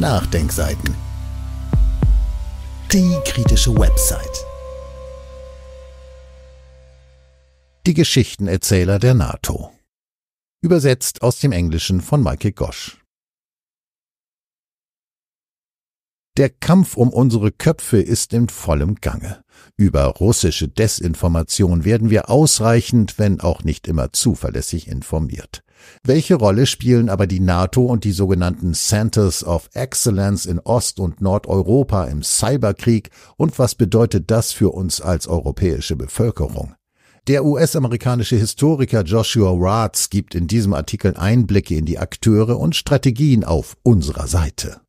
Nachdenkseiten. Die kritische Website. Die Geschichtenerzähler der NATO. Übersetzt aus dem Englischen von Maike Gosch. Der Kampf um unsere Köpfe ist in vollem Gange. Über russische Desinformation werden wir ausreichend, wenn auch nicht immer zuverlässig informiert. Welche Rolle spielen aber die NATO und die sogenannten Centers of Excellence in Ost- und Nordeuropa im Cyberkrieg und was bedeutet das für uns als europäische Bevölkerung? Der US-amerikanische Historiker Joshua Ratz gibt in diesem Artikel Einblicke in die Akteure und Strategien auf unserer Seite.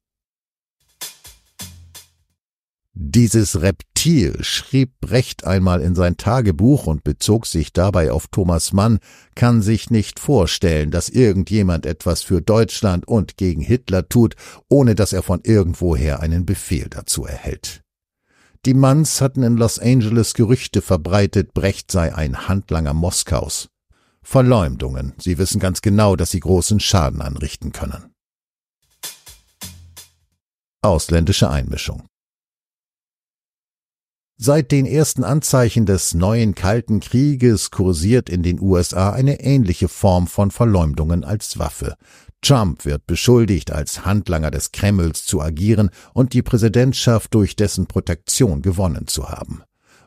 Dieses Reptil schrieb Brecht einmal in sein Tagebuch und bezog sich dabei auf Thomas Mann, kann sich nicht vorstellen, dass irgendjemand etwas für Deutschland und gegen Hitler tut, ohne dass er von irgendwoher einen Befehl dazu erhält. Die Manns hatten in Los Angeles Gerüchte verbreitet, Brecht sei ein Handlanger Moskaus. Verleumdungen, sie wissen ganz genau, dass sie großen Schaden anrichten können. Ausländische Einmischung Seit den ersten Anzeichen des neuen Kalten Krieges kursiert in den USA eine ähnliche Form von Verleumdungen als Waffe. Trump wird beschuldigt, als Handlanger des Kremls zu agieren und die Präsidentschaft durch dessen Protektion gewonnen zu haben.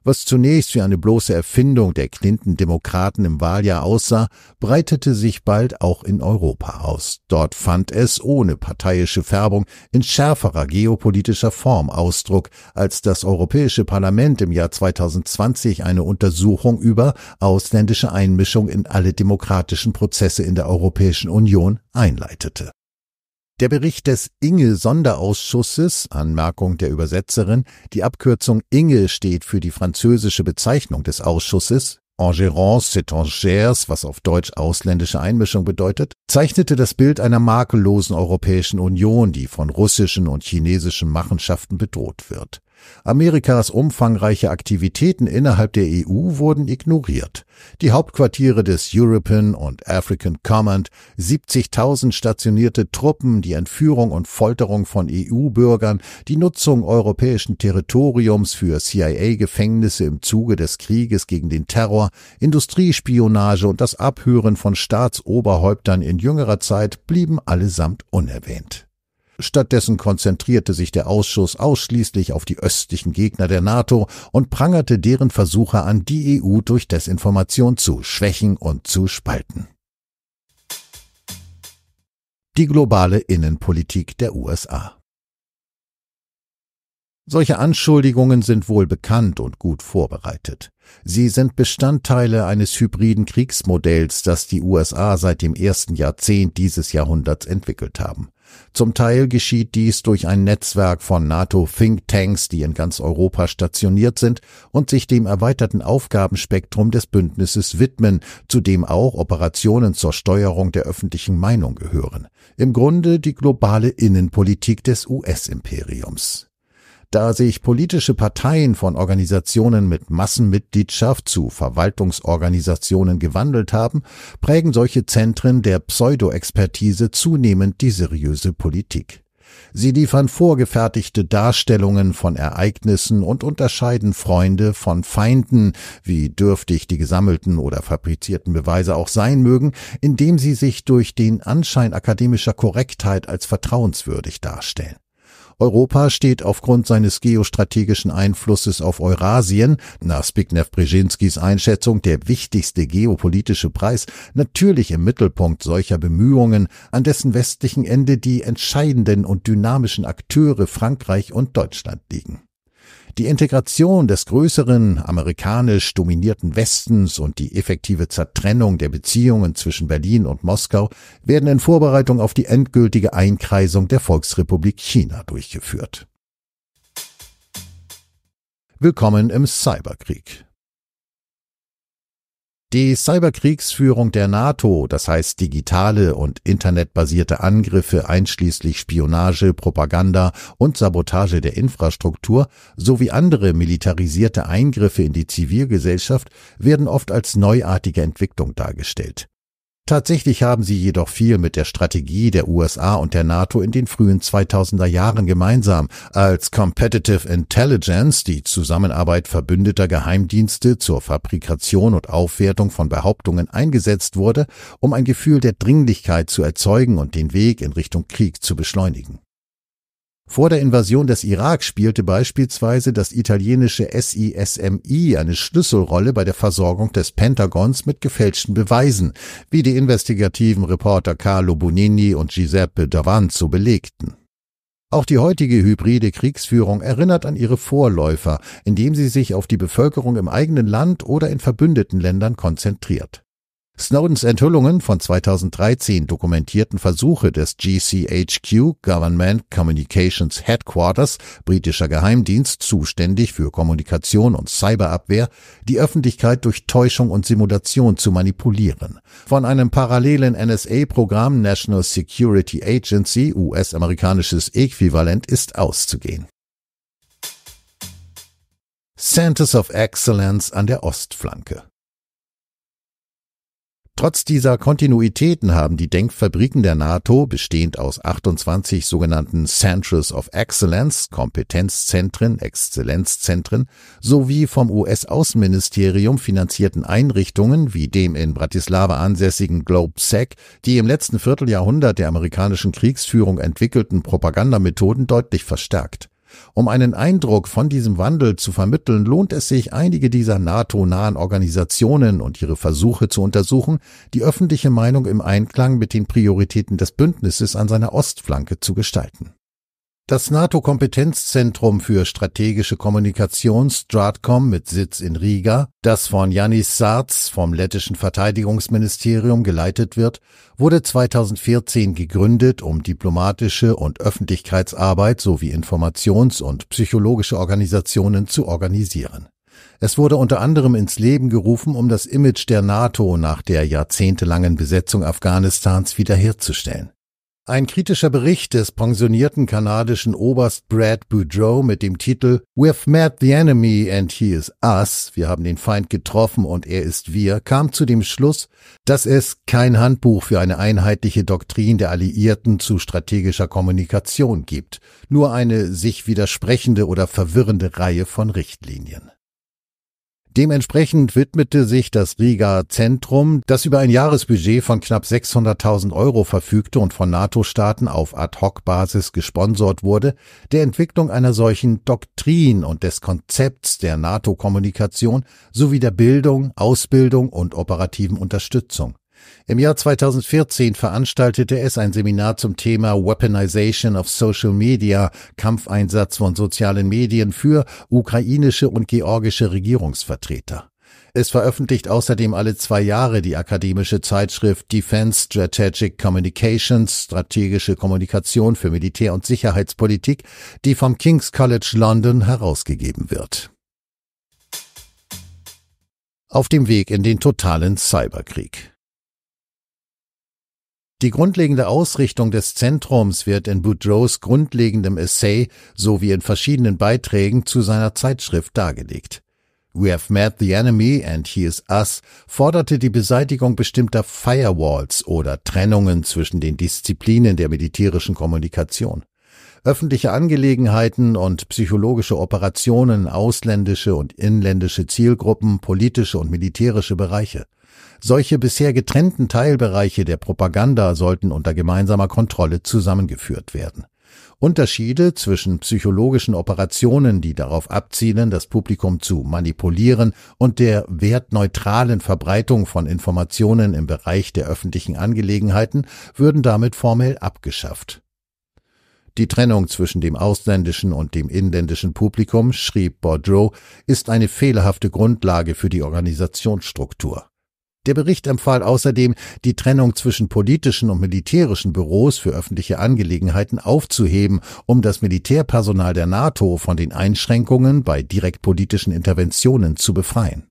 Was zunächst wie eine bloße Erfindung der Clinton-Demokraten im Wahljahr aussah, breitete sich bald auch in Europa aus. Dort fand es ohne parteiische Färbung in schärferer geopolitischer Form Ausdruck, als das Europäische Parlament im Jahr 2020 eine Untersuchung über ausländische Einmischung in alle demokratischen Prozesse in der Europäischen Union einleitete der Bericht des Inge-Sonderausschusses, Anmerkung der Übersetzerin, die Abkürzung Inge steht für die französische Bezeichnung des Ausschusses, Engerance étrangères, was auf Deutsch ausländische Einmischung bedeutet, zeichnete das Bild einer makellosen Europäischen Union, die von russischen und chinesischen Machenschaften bedroht wird. Amerikas umfangreiche Aktivitäten innerhalb der EU wurden ignoriert. Die Hauptquartiere des European und African Command, 70.000 stationierte Truppen, die Entführung und Folterung von EU-Bürgern, die Nutzung europäischen Territoriums für CIA-Gefängnisse im Zuge des Krieges gegen den Terror, Industriespionage und das Abhören von Staatsoberhäuptern in jüngerer Zeit blieben allesamt unerwähnt. Stattdessen konzentrierte sich der Ausschuss ausschließlich auf die östlichen Gegner der NATO und prangerte deren Versuche an, die EU durch Desinformation zu schwächen und zu spalten. Die globale Innenpolitik der USA solche Anschuldigungen sind wohl bekannt und gut vorbereitet. Sie sind Bestandteile eines hybriden Kriegsmodells, das die USA seit dem ersten Jahrzehnt dieses Jahrhunderts entwickelt haben. Zum Teil geschieht dies durch ein Netzwerk von NATO-Thinktanks, die in ganz Europa stationiert sind und sich dem erweiterten Aufgabenspektrum des Bündnisses widmen, zu dem auch Operationen zur Steuerung der öffentlichen Meinung gehören. Im Grunde die globale Innenpolitik des US-Imperiums. Da sich politische Parteien von Organisationen mit Massenmitgliedschaft zu Verwaltungsorganisationen gewandelt haben, prägen solche Zentren der Pseudoexpertise zunehmend die seriöse Politik. Sie liefern vorgefertigte Darstellungen von Ereignissen und unterscheiden Freunde von Feinden, wie dürftig die gesammelten oder fabrizierten Beweise auch sein mögen, indem sie sich durch den Anschein akademischer Korrektheit als vertrauenswürdig darstellen. Europa steht aufgrund seines geostrategischen Einflusses auf Eurasien, nach Zbigniew-Brzezinskis Einschätzung der wichtigste geopolitische Preis, natürlich im Mittelpunkt solcher Bemühungen, an dessen westlichen Ende die entscheidenden und dynamischen Akteure Frankreich und Deutschland liegen. Die Integration des größeren amerikanisch dominierten Westens und die effektive Zertrennung der Beziehungen zwischen Berlin und Moskau werden in Vorbereitung auf die endgültige Einkreisung der Volksrepublik China durchgeführt. Willkommen im Cyberkrieg. Die Cyberkriegsführung der NATO, das heißt digitale und internetbasierte Angriffe einschließlich Spionage, Propaganda und Sabotage der Infrastruktur sowie andere militarisierte Eingriffe in die Zivilgesellschaft werden oft als neuartige Entwicklung dargestellt. Tatsächlich haben sie jedoch viel mit der Strategie der USA und der NATO in den frühen 2000er Jahren gemeinsam, als Competitive Intelligence die Zusammenarbeit verbündeter Geheimdienste zur Fabrikation und Aufwertung von Behauptungen eingesetzt wurde, um ein Gefühl der Dringlichkeit zu erzeugen und den Weg in Richtung Krieg zu beschleunigen. Vor der Invasion des Irak spielte beispielsweise das italienische SISMI eine Schlüsselrolle bei der Versorgung des Pentagons mit gefälschten Beweisen, wie die investigativen Reporter Carlo Bonini und Giuseppe Davanzo belegten. Auch die heutige hybride Kriegsführung erinnert an ihre Vorläufer, indem sie sich auf die Bevölkerung im eigenen Land oder in verbündeten Ländern konzentriert. Snowdens Enthüllungen von 2013 dokumentierten Versuche des GCHQ Government Communications Headquarters, britischer Geheimdienst zuständig für Kommunikation und Cyberabwehr, die Öffentlichkeit durch Täuschung und Simulation zu manipulieren. Von einem parallelen NSA-Programm National Security Agency, US-amerikanisches Äquivalent, ist auszugehen. Centers of Excellence an der Ostflanke. Trotz dieser Kontinuitäten haben die Denkfabriken der NATO, bestehend aus 28 sogenannten Centers of Excellence, Kompetenzzentren, Exzellenzzentren, sowie vom US-Außenministerium finanzierten Einrichtungen wie dem in Bratislava ansässigen GlobeSec, die im letzten Vierteljahrhundert der amerikanischen Kriegsführung entwickelten Propagandamethoden deutlich verstärkt. Um einen Eindruck von diesem Wandel zu vermitteln, lohnt es sich, einige dieser NATO-nahen Organisationen und ihre Versuche zu untersuchen, die öffentliche Meinung im Einklang mit den Prioritäten des Bündnisses an seiner Ostflanke zu gestalten das NATO-Kompetenzzentrum für strategische Kommunikation Stratcom mit Sitz in Riga, das von Janis Sarz vom lettischen Verteidigungsministerium geleitet wird, wurde 2014 gegründet, um diplomatische und Öffentlichkeitsarbeit sowie Informations- und psychologische Organisationen zu organisieren. Es wurde unter anderem ins Leben gerufen, um das Image der NATO nach der jahrzehntelangen Besetzung Afghanistans wiederherzustellen. Ein kritischer Bericht des pensionierten kanadischen Oberst Brad Boudreau mit dem Titel We've met the enemy and he is us, wir haben den Feind getroffen und er ist wir, kam zu dem Schluss, dass es kein Handbuch für eine einheitliche Doktrin der Alliierten zu strategischer Kommunikation gibt, nur eine sich widersprechende oder verwirrende Reihe von Richtlinien. Dementsprechend widmete sich das Riga Zentrum, das über ein Jahresbudget von knapp 600.000 Euro verfügte und von NATO-Staaten auf Ad-Hoc-Basis gesponsert wurde, der Entwicklung einer solchen Doktrin und des Konzepts der NATO-Kommunikation sowie der Bildung, Ausbildung und operativen Unterstützung. Im Jahr 2014 veranstaltete es ein Seminar zum Thema Weaponization of Social Media, Kampfeinsatz von sozialen Medien für ukrainische und georgische Regierungsvertreter. Es veröffentlicht außerdem alle zwei Jahre die akademische Zeitschrift Defense Strategic Communications, strategische Kommunikation für Militär- und Sicherheitspolitik, die vom King's College London herausgegeben wird. Auf dem Weg in den totalen Cyberkrieg. Die grundlegende Ausrichtung des Zentrums wird in Boudreaus grundlegendem Essay sowie in verschiedenen Beiträgen zu seiner Zeitschrift dargelegt. We have met the enemy and he is us forderte die Beseitigung bestimmter Firewalls oder Trennungen zwischen den Disziplinen der militärischen Kommunikation Öffentliche Angelegenheiten und psychologische Operationen, ausländische und inländische Zielgruppen, politische und militärische Bereiche. Solche bisher getrennten Teilbereiche der Propaganda sollten unter gemeinsamer Kontrolle zusammengeführt werden. Unterschiede zwischen psychologischen Operationen, die darauf abzielen, das Publikum zu manipulieren, und der wertneutralen Verbreitung von Informationen im Bereich der öffentlichen Angelegenheiten würden damit formell abgeschafft. Die Trennung zwischen dem ausländischen und dem inländischen Publikum, schrieb Boudreau, ist eine fehlerhafte Grundlage für die Organisationsstruktur. Der Bericht empfahl außerdem, die Trennung zwischen politischen und militärischen Büros für öffentliche Angelegenheiten aufzuheben, um das Militärpersonal der NATO von den Einschränkungen bei direktpolitischen Interventionen zu befreien.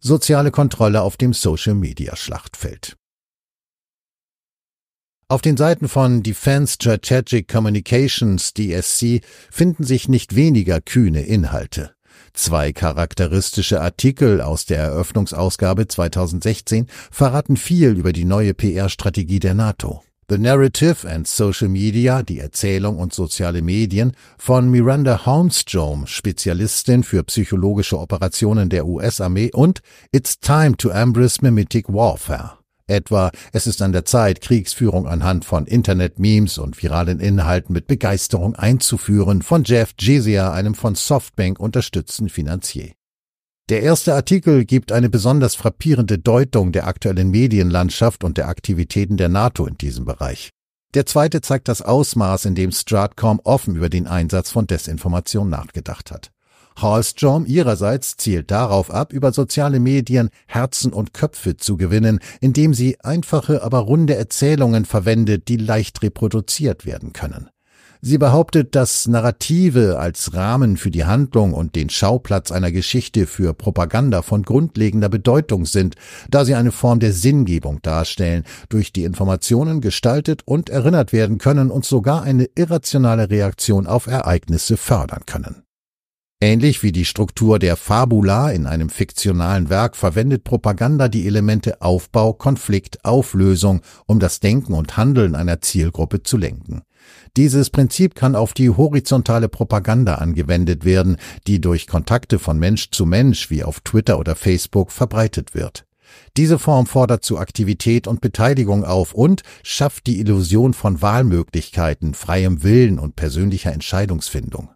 Soziale Kontrolle auf dem Social-Media-Schlachtfeld. Auf den Seiten von Defense Strategic Communications DSC finden sich nicht weniger kühne Inhalte. Zwei charakteristische Artikel aus der Eröffnungsausgabe 2016 verraten viel über die neue PR-Strategie der NATO. The Narrative and Social Media, die Erzählung und soziale Medien von Miranda Holmstrom, Spezialistin für psychologische Operationen der US-Armee und It's Time to Embrace Mimetic Warfare. Etwa, es ist an der Zeit, Kriegsführung anhand von Internet-Memes und viralen Inhalten mit Begeisterung einzuführen, von Jeff Jesia, einem von Softbank unterstützten Finanzier. Der erste Artikel gibt eine besonders frappierende Deutung der aktuellen Medienlandschaft und der Aktivitäten der NATO in diesem Bereich. Der zweite zeigt das Ausmaß, in dem Stratcom offen über den Einsatz von Desinformation nachgedacht hat. Hallstrom ihrerseits zielt darauf ab, über soziale Medien Herzen und Köpfe zu gewinnen, indem sie einfache, aber runde Erzählungen verwendet, die leicht reproduziert werden können. Sie behauptet, dass Narrative als Rahmen für die Handlung und den Schauplatz einer Geschichte für Propaganda von grundlegender Bedeutung sind, da sie eine Form der Sinngebung darstellen, durch die Informationen gestaltet und erinnert werden können und sogar eine irrationale Reaktion auf Ereignisse fördern können. Ähnlich wie die Struktur der Fabula in einem fiktionalen Werk verwendet Propaganda die Elemente Aufbau, Konflikt, Auflösung, um das Denken und Handeln einer Zielgruppe zu lenken. Dieses Prinzip kann auf die horizontale Propaganda angewendet werden, die durch Kontakte von Mensch zu Mensch wie auf Twitter oder Facebook verbreitet wird. Diese Form fordert zu Aktivität und Beteiligung auf und schafft die Illusion von Wahlmöglichkeiten, freiem Willen und persönlicher Entscheidungsfindung.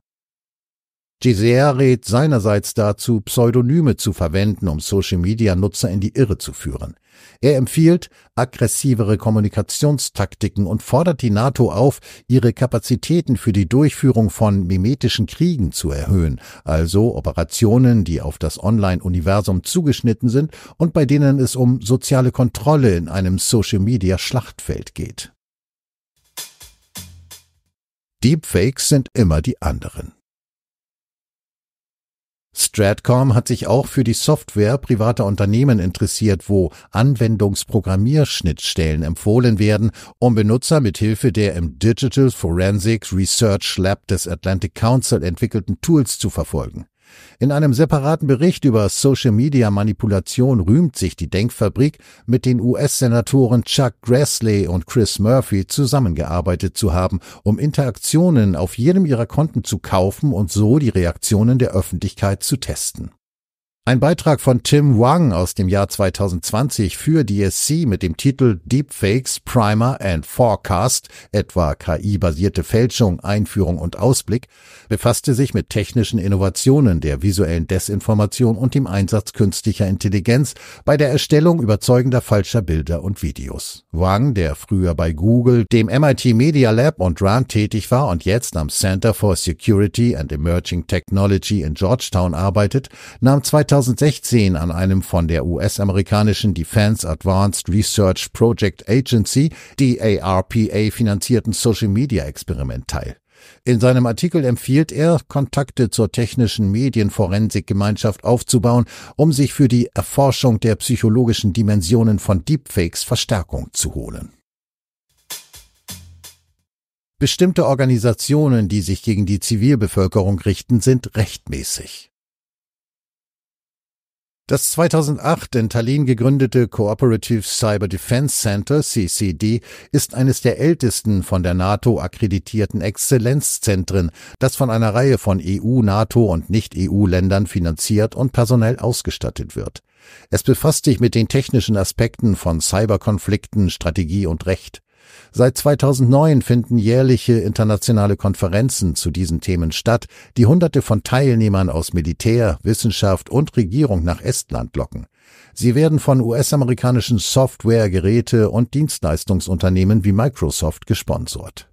Gesser rät seinerseits dazu, Pseudonyme zu verwenden, um Social-Media-Nutzer in die Irre zu führen. Er empfiehlt aggressivere Kommunikationstaktiken und fordert die NATO auf, ihre Kapazitäten für die Durchführung von mimetischen Kriegen zu erhöhen, also Operationen, die auf das Online-Universum zugeschnitten sind und bei denen es um soziale Kontrolle in einem Social-Media-Schlachtfeld geht. Deepfakes sind immer die anderen. Stratcom hat sich auch für die Software privater Unternehmen interessiert, wo Anwendungsprogrammierschnittstellen empfohlen werden, um Benutzer mithilfe der im Digital Forensics Research Lab des Atlantic Council entwickelten Tools zu verfolgen. In einem separaten Bericht über Social-Media-Manipulation rühmt sich die Denkfabrik, mit den US-Senatoren Chuck Grassley und Chris Murphy zusammengearbeitet zu haben, um Interaktionen auf jedem ihrer Konten zu kaufen und so die Reaktionen der Öffentlichkeit zu testen. Ein Beitrag von Tim Wang aus dem Jahr 2020 für DSC e mit dem Titel Deepfakes, Primer and Forecast, etwa KI-basierte Fälschung, Einführung und Ausblick, befasste sich mit technischen Innovationen der visuellen Desinformation und dem Einsatz künstlicher Intelligenz bei der Erstellung überzeugender falscher Bilder und Videos. Wang, der früher bei Google, dem MIT Media Lab und RAN tätig war und jetzt am Center for Security and Emerging Technology in Georgetown arbeitet, nahm 2000 2016 an einem von der US-amerikanischen Defense Advanced Research Project Agency DARPA finanzierten Social-Media-Experiment teil. In seinem Artikel empfiehlt er, Kontakte zur technischen Medienforensikgemeinschaft aufzubauen, um sich für die Erforschung der psychologischen Dimensionen von Deepfakes Verstärkung zu holen. Bestimmte Organisationen, die sich gegen die Zivilbevölkerung richten, sind rechtmäßig. Das 2008 in Tallinn gegründete Cooperative Cyber Defense Center CCD ist eines der ältesten von der NATO akkreditierten Exzellenzzentren, das von einer Reihe von EU, NATO und Nicht-EU-Ländern finanziert und personell ausgestattet wird. Es befasst sich mit den technischen Aspekten von Cyberkonflikten, Strategie und Recht. Seit 2009 finden jährliche internationale Konferenzen zu diesen Themen statt, die Hunderte von Teilnehmern aus Militär, Wissenschaft und Regierung nach Estland locken. Sie werden von US-amerikanischen Software, Geräte und Dienstleistungsunternehmen wie Microsoft gesponsert.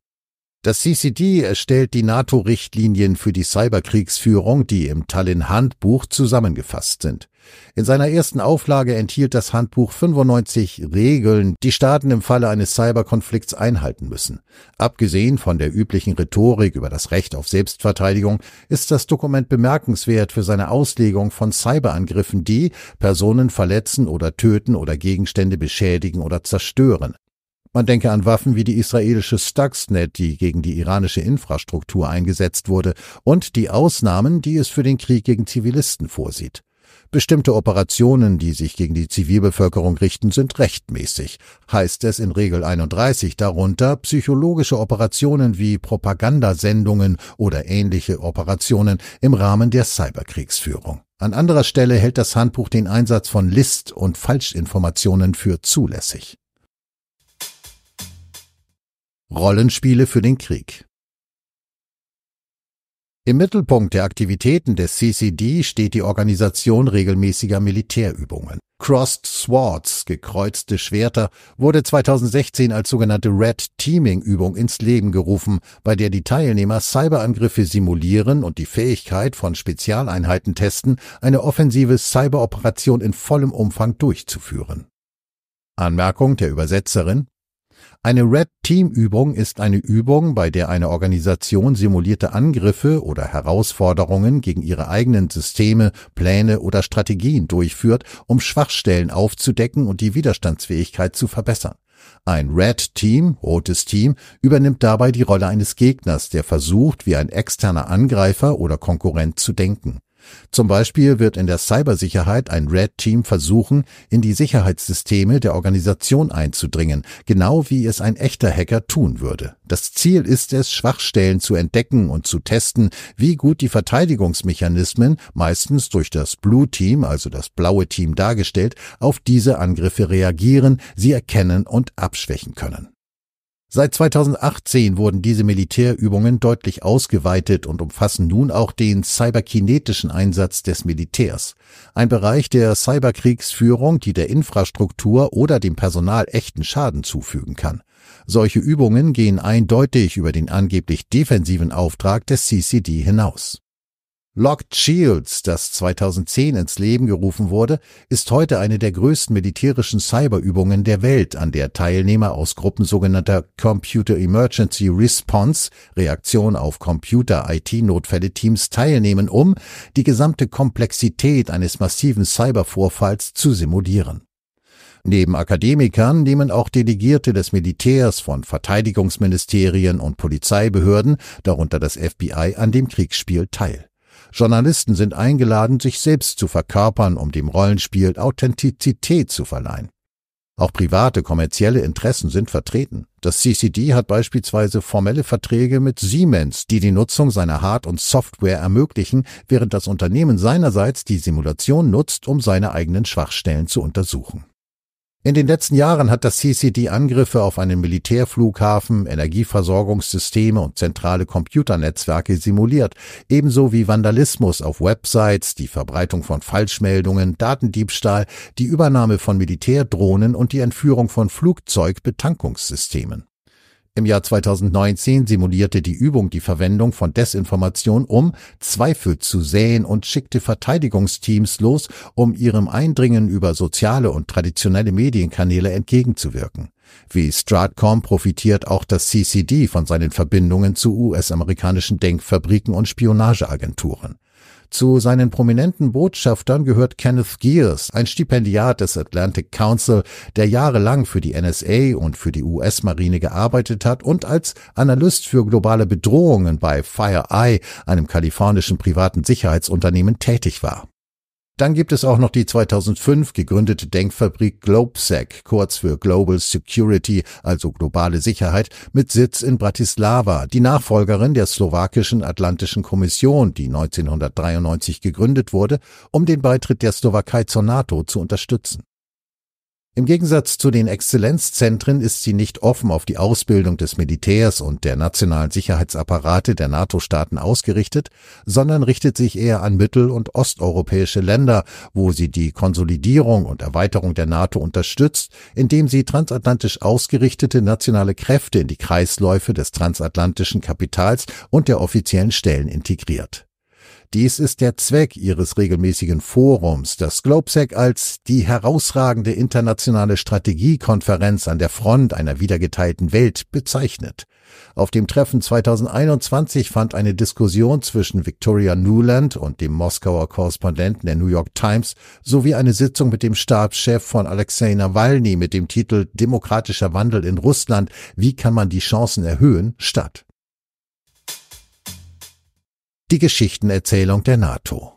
Das CCD erstellt die NATO-Richtlinien für die Cyberkriegsführung, die im Tallinn-Handbuch zusammengefasst sind. In seiner ersten Auflage enthielt das Handbuch 95 Regeln, die Staaten im Falle eines Cyberkonflikts einhalten müssen. Abgesehen von der üblichen Rhetorik über das Recht auf Selbstverteidigung ist das Dokument bemerkenswert für seine Auslegung von Cyberangriffen, die Personen verletzen oder töten oder Gegenstände beschädigen oder zerstören. Man denke an Waffen wie die israelische Stuxnet, die gegen die iranische Infrastruktur eingesetzt wurde, und die Ausnahmen, die es für den Krieg gegen Zivilisten vorsieht. Bestimmte Operationen, die sich gegen die Zivilbevölkerung richten, sind rechtmäßig, heißt es in Regel 31 darunter psychologische Operationen wie Propagandasendungen oder ähnliche Operationen im Rahmen der Cyberkriegsführung. An anderer Stelle hält das Handbuch den Einsatz von List und Falschinformationen für zulässig. Rollenspiele für den Krieg. Im Mittelpunkt der Aktivitäten des CCD steht die Organisation regelmäßiger Militärübungen. Crossed Swords, gekreuzte Schwerter, wurde 2016 als sogenannte Red Teaming Übung ins Leben gerufen, bei der die Teilnehmer Cyberangriffe simulieren und die Fähigkeit von Spezialeinheiten testen, eine offensive Cyberoperation in vollem Umfang durchzuführen. Anmerkung der Übersetzerin eine Red Team Übung ist eine Übung, bei der eine Organisation simulierte Angriffe oder Herausforderungen gegen ihre eigenen Systeme, Pläne oder Strategien durchführt, um Schwachstellen aufzudecken und die Widerstandsfähigkeit zu verbessern. Ein Red Team, rotes Team, übernimmt dabei die Rolle eines Gegners, der versucht, wie ein externer Angreifer oder Konkurrent zu denken. Zum Beispiel wird in der Cybersicherheit ein Red Team versuchen, in die Sicherheitssysteme der Organisation einzudringen, genau wie es ein echter Hacker tun würde. Das Ziel ist es, Schwachstellen zu entdecken und zu testen, wie gut die Verteidigungsmechanismen, meistens durch das Blue Team, also das blaue Team dargestellt, auf diese Angriffe reagieren, sie erkennen und abschwächen können. Seit 2018 wurden diese Militärübungen deutlich ausgeweitet und umfassen nun auch den cyberkinetischen Einsatz des Militärs, ein Bereich der Cyberkriegsführung, die der Infrastruktur oder dem Personal echten Schaden zufügen kann. Solche Übungen gehen eindeutig über den angeblich defensiven Auftrag des CCD hinaus. Locked Shields, das 2010 ins Leben gerufen wurde, ist heute eine der größten militärischen Cyberübungen der Welt, an der Teilnehmer aus Gruppen sogenannter Computer Emergency Response, Reaktion auf Computer-IT-Notfälle-Teams teilnehmen, um die gesamte Komplexität eines massiven Cybervorfalls zu simulieren. Neben Akademikern nehmen auch Delegierte des Militärs von Verteidigungsministerien und Polizeibehörden, darunter das FBI, an dem Kriegsspiel teil. Journalisten sind eingeladen, sich selbst zu verkörpern, um dem Rollenspiel Authentizität zu verleihen. Auch private kommerzielle Interessen sind vertreten. Das CCD hat beispielsweise formelle Verträge mit Siemens, die die Nutzung seiner Hard- und Software ermöglichen, während das Unternehmen seinerseits die Simulation nutzt, um seine eigenen Schwachstellen zu untersuchen. In den letzten Jahren hat das CCD Angriffe auf einen Militärflughafen, Energieversorgungssysteme und zentrale Computernetzwerke simuliert, ebenso wie Vandalismus auf Websites, die Verbreitung von Falschmeldungen, Datendiebstahl, die Übernahme von Militärdrohnen und die Entführung von Flugzeugbetankungssystemen. Im Jahr 2019 simulierte die Übung die Verwendung von Desinformation, um Zweifel zu säen und schickte Verteidigungsteams los, um ihrem Eindringen über soziale und traditionelle Medienkanäle entgegenzuwirken. Wie Stratcom profitiert auch das CCD von seinen Verbindungen zu US-amerikanischen Denkfabriken und Spionageagenturen. Zu seinen prominenten Botschaftern gehört Kenneth Gears, ein Stipendiat des Atlantic Council, der jahrelang für die NSA und für die US-Marine gearbeitet hat und als Analyst für globale Bedrohungen bei FireEye, einem kalifornischen privaten Sicherheitsunternehmen, tätig war. Dann gibt es auch noch die 2005 gegründete Denkfabrik GlobeSec, kurz für Global Security, also globale Sicherheit, mit Sitz in Bratislava, die Nachfolgerin der slowakischen Atlantischen Kommission, die 1993 gegründet wurde, um den Beitritt der Slowakei zur NATO zu unterstützen. Im Gegensatz zu den Exzellenzzentren ist sie nicht offen auf die Ausbildung des Militärs und der nationalen Sicherheitsapparate der NATO-Staaten ausgerichtet, sondern richtet sich eher an mittel- und osteuropäische Länder, wo sie die Konsolidierung und Erweiterung der NATO unterstützt, indem sie transatlantisch ausgerichtete nationale Kräfte in die Kreisläufe des transatlantischen Kapitals und der offiziellen Stellen integriert. Dies ist der Zweck ihres regelmäßigen Forums, das GlobeSec als die herausragende internationale Strategiekonferenz an der Front einer wiedergeteilten Welt bezeichnet. Auf dem Treffen 2021 fand eine Diskussion zwischen Victoria Nuland und dem Moskauer Korrespondenten der New York Times sowie eine Sitzung mit dem Stabschef von Alexei Nawalny mit dem Titel Demokratischer Wandel in Russland, wie kann man die Chancen erhöhen, statt die Geschichtenerzählung der NATO.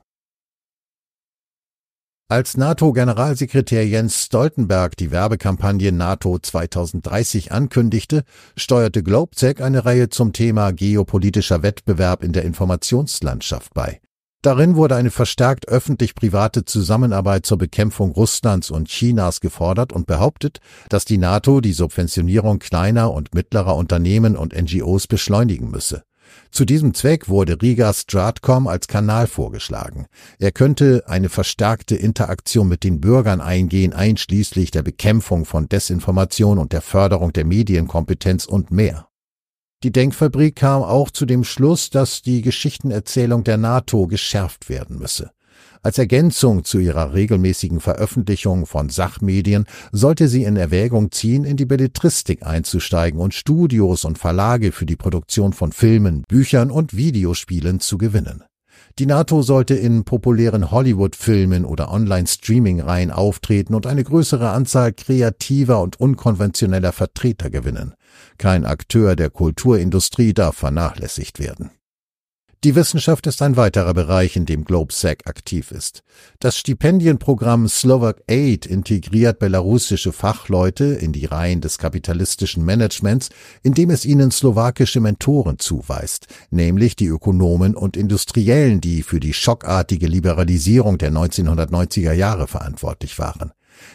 Als NATO-Generalsekretär Jens Stoltenberg die Werbekampagne NATO 2030 ankündigte, steuerte Globsec eine Reihe zum Thema geopolitischer Wettbewerb in der Informationslandschaft bei. Darin wurde eine verstärkt öffentlich-private Zusammenarbeit zur Bekämpfung Russlands und Chinas gefordert und behauptet, dass die NATO die Subventionierung kleiner und mittlerer Unternehmen und NGOs beschleunigen müsse. Zu diesem Zweck wurde Riga Stratcom als Kanal vorgeschlagen. Er könnte eine verstärkte Interaktion mit den Bürgern eingehen, einschließlich der Bekämpfung von Desinformation und der Förderung der Medienkompetenz und mehr. Die Denkfabrik kam auch zu dem Schluss, dass die Geschichtenerzählung der NATO geschärft werden müsse. Als Ergänzung zu ihrer regelmäßigen Veröffentlichung von Sachmedien sollte sie in Erwägung ziehen, in die Belletristik einzusteigen und Studios und Verlage für die Produktion von Filmen, Büchern und Videospielen zu gewinnen. Die NATO sollte in populären Hollywood-Filmen oder Online-Streaming-Reihen auftreten und eine größere Anzahl kreativer und unkonventioneller Vertreter gewinnen. Kein Akteur der Kulturindustrie darf vernachlässigt werden. Die Wissenschaft ist ein weiterer Bereich, in dem GlobeSec aktiv ist. Das Stipendienprogramm Slovak Aid integriert belarussische Fachleute in die Reihen des kapitalistischen Managements, indem es ihnen slowakische Mentoren zuweist, nämlich die Ökonomen und Industriellen, die für die schockartige Liberalisierung der 1990er Jahre verantwortlich waren.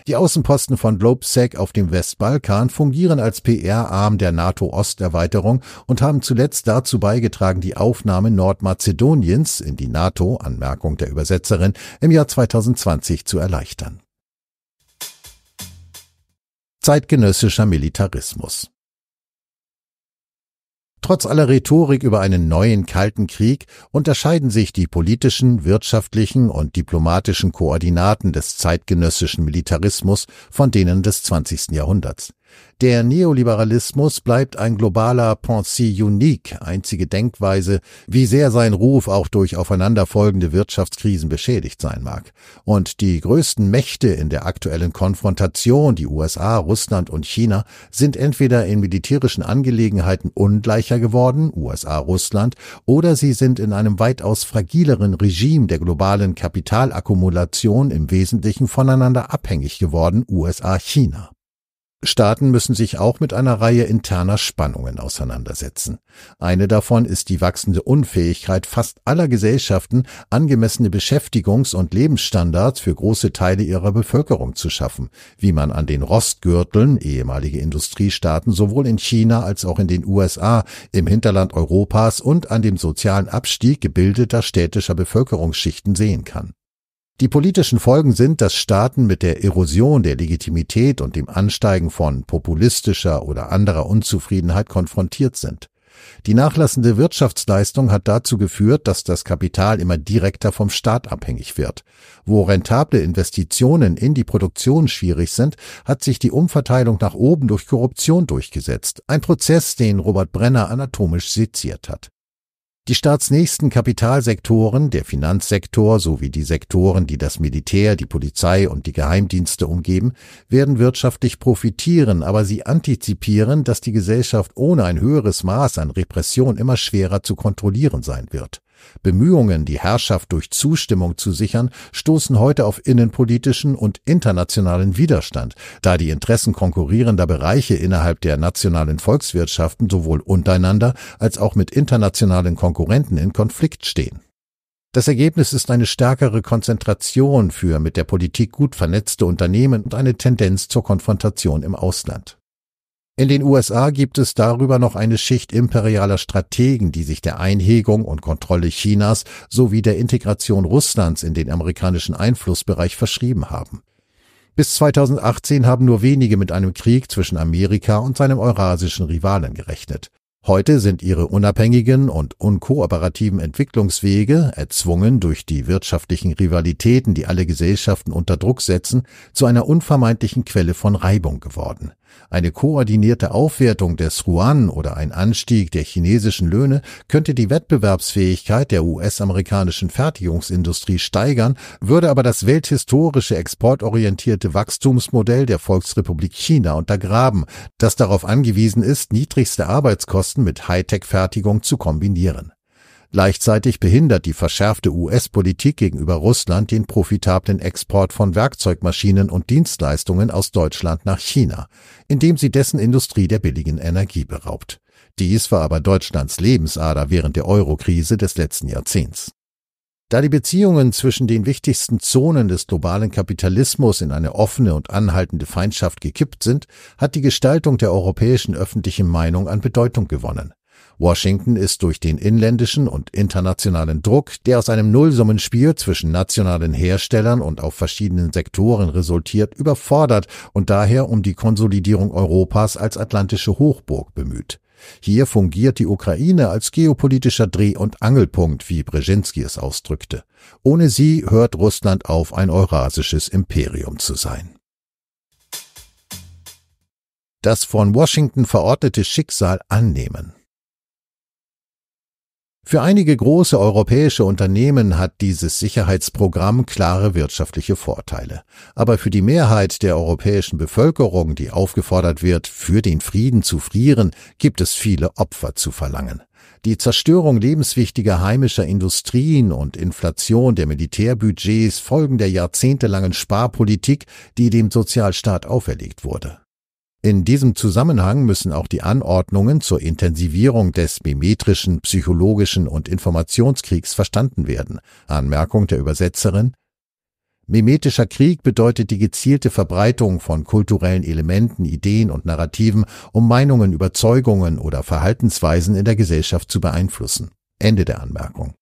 Die Außenposten von Globsec auf dem Westbalkan fungieren als PR-Arm der NATO-Osterweiterung und haben zuletzt dazu beigetragen, die Aufnahme Nordmazedoniens in die NATO, Anmerkung der Übersetzerin, im Jahr 2020 zu erleichtern. Zeitgenössischer Militarismus Trotz aller Rhetorik über einen neuen Kalten Krieg unterscheiden sich die politischen, wirtschaftlichen und diplomatischen Koordinaten des zeitgenössischen Militarismus von denen des 20. Jahrhunderts. Der Neoliberalismus bleibt ein globaler Pensée unique, einzige Denkweise, wie sehr sein Ruf auch durch aufeinanderfolgende Wirtschaftskrisen beschädigt sein mag. Und die größten Mächte in der aktuellen Konfrontation, die USA, Russland und China, sind entweder in militärischen Angelegenheiten ungleicher geworden, USA, Russland, oder sie sind in einem weitaus fragileren Regime der globalen Kapitalakkumulation im Wesentlichen voneinander abhängig geworden, USA, China. Staaten müssen sich auch mit einer Reihe interner Spannungen auseinandersetzen. Eine davon ist die wachsende Unfähigkeit fast aller Gesellschaften, angemessene Beschäftigungs- und Lebensstandards für große Teile ihrer Bevölkerung zu schaffen, wie man an den Rostgürteln, ehemalige Industriestaaten, sowohl in China als auch in den USA, im Hinterland Europas und an dem sozialen Abstieg gebildeter städtischer Bevölkerungsschichten sehen kann. Die politischen Folgen sind, dass Staaten mit der Erosion der Legitimität und dem Ansteigen von populistischer oder anderer Unzufriedenheit konfrontiert sind. Die nachlassende Wirtschaftsleistung hat dazu geführt, dass das Kapital immer direkter vom Staat abhängig wird. Wo rentable Investitionen in die Produktion schwierig sind, hat sich die Umverteilung nach oben durch Korruption durchgesetzt, ein Prozess, den Robert Brenner anatomisch seziert hat. Die staatsnächsten Kapitalsektoren, der Finanzsektor sowie die Sektoren, die das Militär, die Polizei und die Geheimdienste umgeben, werden wirtschaftlich profitieren, aber sie antizipieren, dass die Gesellschaft ohne ein höheres Maß an Repression immer schwerer zu kontrollieren sein wird. Bemühungen, die Herrschaft durch Zustimmung zu sichern, stoßen heute auf innenpolitischen und internationalen Widerstand, da die Interessen konkurrierender Bereiche innerhalb der nationalen Volkswirtschaften sowohl untereinander als auch mit internationalen Konkurrenten in Konflikt stehen. Das Ergebnis ist eine stärkere Konzentration für mit der Politik gut vernetzte Unternehmen und eine Tendenz zur Konfrontation im Ausland. In den USA gibt es darüber noch eine Schicht imperialer Strategen, die sich der Einhegung und Kontrolle Chinas sowie der Integration Russlands in den amerikanischen Einflussbereich verschrieben haben. Bis 2018 haben nur wenige mit einem Krieg zwischen Amerika und seinem eurasischen Rivalen gerechnet. Heute sind ihre unabhängigen und unkooperativen Entwicklungswege, erzwungen durch die wirtschaftlichen Rivalitäten, die alle Gesellschaften unter Druck setzen, zu einer unvermeidlichen Quelle von Reibung geworden. Eine koordinierte Aufwertung des Yuan oder ein Anstieg der chinesischen Löhne könnte die Wettbewerbsfähigkeit der US-amerikanischen Fertigungsindustrie steigern, würde aber das welthistorische exportorientierte Wachstumsmodell der Volksrepublik China untergraben, das darauf angewiesen ist, niedrigste Arbeitskosten mit Hightech-Fertigung zu kombinieren. Gleichzeitig behindert die verschärfte US-Politik gegenüber Russland den profitablen Export von Werkzeugmaschinen und Dienstleistungen aus Deutschland nach China, indem sie dessen Industrie der billigen Energie beraubt. Dies war aber Deutschlands Lebensader während der Euro-Krise des letzten Jahrzehnts. Da die Beziehungen zwischen den wichtigsten Zonen des globalen Kapitalismus in eine offene und anhaltende Feindschaft gekippt sind, hat die Gestaltung der europäischen öffentlichen Meinung an Bedeutung gewonnen. Washington ist durch den inländischen und internationalen Druck, der aus einem Nullsummenspiel zwischen nationalen Herstellern und auf verschiedenen Sektoren resultiert, überfordert und daher um die Konsolidierung Europas als atlantische Hochburg bemüht. Hier fungiert die Ukraine als geopolitischer Dreh- und Angelpunkt, wie Brzezinski es ausdrückte. Ohne sie hört Russland auf, ein eurasisches Imperium zu sein. Das von Washington verordnete Schicksal annehmen für einige große europäische Unternehmen hat dieses Sicherheitsprogramm klare wirtschaftliche Vorteile. Aber für die Mehrheit der europäischen Bevölkerung, die aufgefordert wird, für den Frieden zu frieren, gibt es viele Opfer zu verlangen. Die Zerstörung lebenswichtiger heimischer Industrien und Inflation der Militärbudgets folgen der jahrzehntelangen Sparpolitik, die dem Sozialstaat auferlegt wurde. In diesem Zusammenhang müssen auch die Anordnungen zur Intensivierung des mimetrischen, psychologischen und Informationskriegs verstanden werden. Anmerkung der Übersetzerin. Mimetischer Krieg bedeutet die gezielte Verbreitung von kulturellen Elementen, Ideen und Narrativen, um Meinungen, Überzeugungen oder Verhaltensweisen in der Gesellschaft zu beeinflussen. Ende der Anmerkung.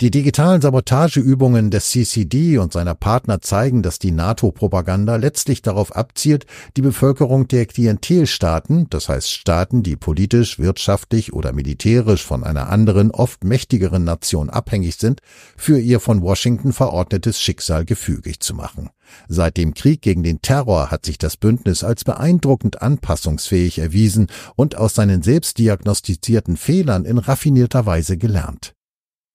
Die digitalen Sabotageübungen des CCD und seiner Partner zeigen, dass die NATO-Propaganda letztlich darauf abzielt, die Bevölkerung der Klientelstaaten, das heißt Staaten, die politisch, wirtschaftlich oder militärisch von einer anderen, oft mächtigeren Nation abhängig sind, für ihr von Washington verordnetes Schicksal gefügig zu machen. Seit dem Krieg gegen den Terror hat sich das Bündnis als beeindruckend anpassungsfähig erwiesen und aus seinen selbst diagnostizierten Fehlern in raffinierter Weise gelernt.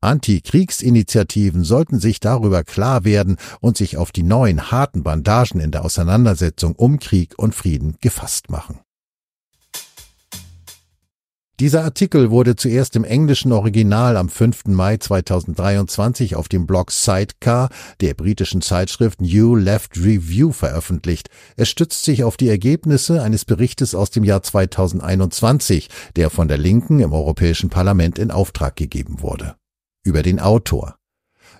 Antikriegsinitiativen sollten sich darüber klar werden und sich auf die neuen harten Bandagen in der Auseinandersetzung um Krieg und Frieden gefasst machen. Dieser Artikel wurde zuerst im englischen Original am 5. Mai 2023 auf dem Blog Sidecar der britischen Zeitschrift New Left Review veröffentlicht. Es stützt sich auf die Ergebnisse eines Berichtes aus dem Jahr 2021, der von der Linken im Europäischen Parlament in Auftrag gegeben wurde über den Autor.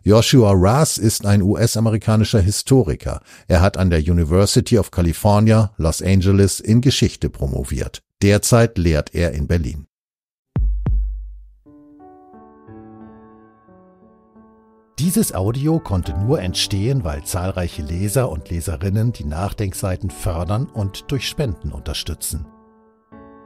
Joshua Rass ist ein US-amerikanischer Historiker. Er hat an der University of California, Los Angeles in Geschichte promoviert. Derzeit lehrt er in Berlin. Dieses Audio konnte nur entstehen, weil zahlreiche Leser und Leserinnen die Nachdenkseiten fördern und durch Spenden unterstützen.